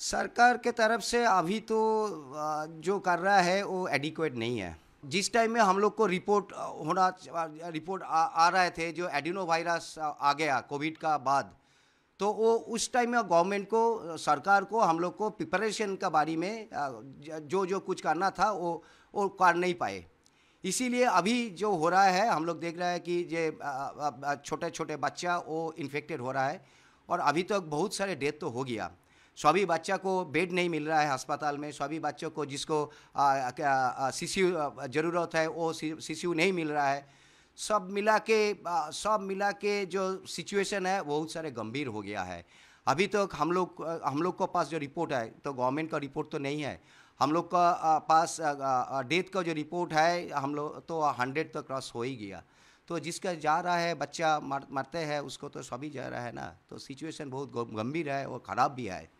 सरकार के तरफ से अभी तो जो कर रहा है वो एडिक्वेट नहीं है जिस टाइम में हम लोग को रिपोर्ट होना रिपोर्ट आ, आ रहे थे जो एडिनो वायरस आ गया कोविड का बाद तो वो उस टाइम में गवर्नमेंट को सरकार को हम लोग को प्रिपरेशन के बारे में जो जो कुछ करना था वो वो कर नहीं पाए इसीलिए अभी जो हो रहा है हम लोग देख रहे हैं कि ये छोटे छोटे बच्चा वो इन्फेक्टेड हो रहा है और अभी तक तो बहुत सारे डेथ तो हो गया सभी बच्चा को बेड नहीं मिल रहा है अस्पताल में सभी बच्चों को जिसको शिशु ज़रूरत है वो शिशु नहीं मिल रहा है सब मिला के आ, सब मिला के जो सिचुएशन है बहुत सारे गंभीर हो गया है अभी तक तो हम लोग हम लोग को पास जो रिपोर्ट है तो गवर्नमेंट का रिपोर्ट तो नहीं है हम लोग का पास डेथ का जो रिपोर्ट है हम लोग तो हंड्रेड तो क्रॉस हो ही गया तो जिसका जा रहा है बच्चा मर मरते हैं उसको तो सभी जा रहा है ना तो सिचुएशन बहुत गंभीर है और ख़राब भी है